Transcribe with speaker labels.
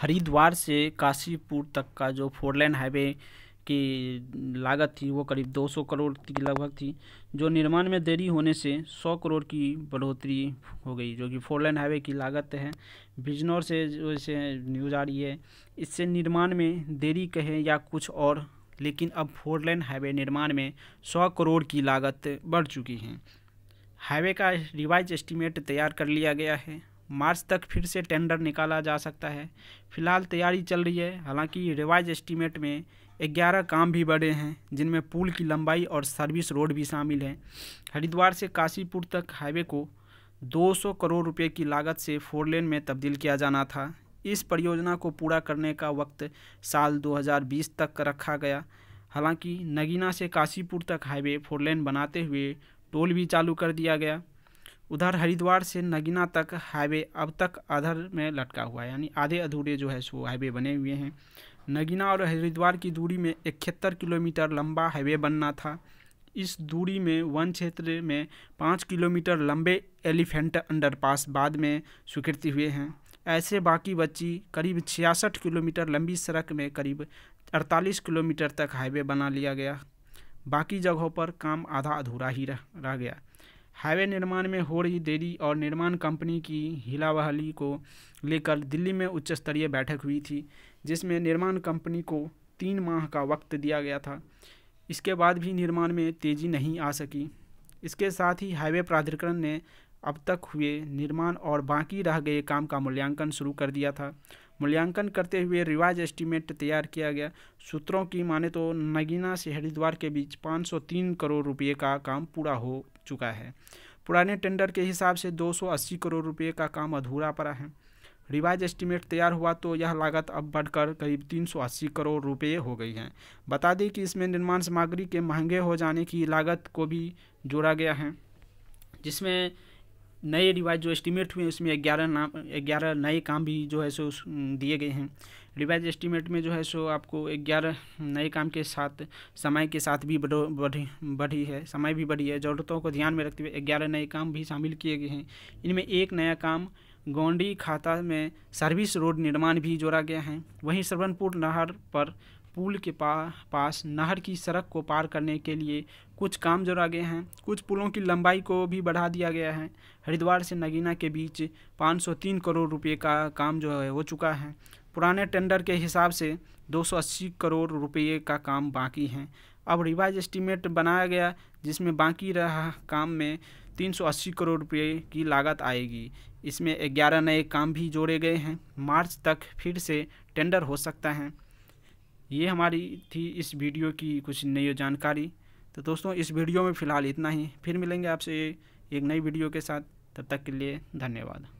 Speaker 1: हरिद्वार से काशीपुर तक का जो फोर लाइन हाईवे की लागत थी वो करीब 200 करोड़ की लगभग थी जो निर्माण में देरी होने से 100 करोड़ की बढ़ोतरी हो गई जो कि फोर लाइन हाईवे की लागत है बिजनौर से जो इसे न्यूज़ आ रही है इससे निर्माण में देरी कहे या कुछ और लेकिन अब फोर लाइन हाईवे निर्माण में 100 करोड़ की लागत बढ़ चुकी है हाईवे का रिवाइज एस्टीमेट तैयार कर लिया गया है मार्च तक फिर से टेंडर निकाला जा सकता है फिलहाल तैयारी चल रही है हालांकि रिवाइज एस्टीमेट में ग्यारह काम भी बड़े हैं जिनमें पुल की लंबाई और सर्विस रोड भी शामिल है हरिद्वार से काशीपुर तक हाईवे को 200 करोड़ रुपए की लागत से फोर लेन में तब्दील किया जाना था इस परियोजना को पूरा करने का वक्त साल 2020 तक रखा गया हालांकि नगीना से काशीपुर तक हाईवे फोर लेन बनाते हुए टोल भी चालू कर दिया गया उधर हरिद्वार से नगीना तक हाईवे अब तक आधर में लटका हुआ है यानी आधे अधूरे जो है सो हाईवे बने हुए हैं नगीना और हरिद्वार की दूरी में इकहत्तर किलोमीटर लंबा हाईवे बनना था इस दूरी में वन क्षेत्र में पाँच किलोमीटर लंबे एलिफेंट अंडरपास बाद में स्वीकृति हुए हैं ऐसे बाकी बच्ची करीब छियासठ किलोमीटर लंबी सड़क में करीब अड़तालीस किलोमीटर तक हाईवे बना लिया गया बाकी जगहों पर काम आधा अधूरा ही रह रह गया हाईवे निर्माण में हो रही देरी और निर्माण कंपनी की हिलावहली को लेकर दिल्ली में उच्च स्तरीय बैठक हुई थी जिसमें निर्माण कंपनी को तीन माह का वक्त दिया गया था इसके बाद भी निर्माण में तेज़ी नहीं आ सकी इसके साथ ही हाईवे प्राधिकरण ने अब तक हुए निर्माण और बाकी रह गए काम का मूल्यांकन शुरू कर दिया था मूल्यांकन करते हुए रिवाइज एस्टीमेट तैयार किया गया सूत्रों की माने तो नगीना से हरिद्वार के बीच 503 करोड़ रुपए का काम पूरा हो चुका है पुराने टेंडर के हिसाब से 280 करोड़ रुपए का काम अधूरा पड़ा है रिवाइज एस्टीमेट तैयार हुआ तो यह लागत अब बढ़कर करीब 380 करोड़ रुपए हो गई है बता दें कि इसमें निर्माण सामग्री के महंगे हो जाने की लागत को भी जोड़ा गया है जिसमें नए रिवाइज जो एस्टीमेट हुए उसमें ग्यारह नाम ग्यारह नए काम भी जो है सो दिए गए हैं रिवाइज एस्टीमेट में जो है सो आपको ग्यारह नए काम के साथ समय के साथ भी बढ़ो बढ़ी बढ़ी है समय भी बढ़ी है ज़रूरतों को ध्यान में रखते हुए ग्यारह नए काम भी शामिल किए गए हैं इनमें एक नया काम गौंडी खाता में सर्विस रोड निर्माण भी जोड़ा गया है वहीं श्रवणपुर नहर पर पुल के पा पास नहर की सड़क को पार करने के लिए कुछ काम जोड़ा गए हैं कुछ पुलों की लंबाई को भी बढ़ा दिया गया है हरिद्वार से नगीना के बीच 503 करोड़ रुपए का काम जो है हो चुका है पुराने टेंडर के हिसाब से 280 करोड़ रुपए का काम बाकी है अब रिवाइज एस्टीमेट बनाया गया जिसमें बाकी रहा काम में 380 करोड़ रुपए की लागत आएगी इसमें 11 नए काम भी जोड़े गए हैं मार्च तक फिर से टेंडर हो सकता है ये हमारी थी इस वीडियो की कुछ नई जानकारी तो दोस्तों इस वीडियो में फ़िलहाल इतना ही फिर मिलेंगे आपसे एक नई वीडियो के साथ तब तक के लिए धन्यवाद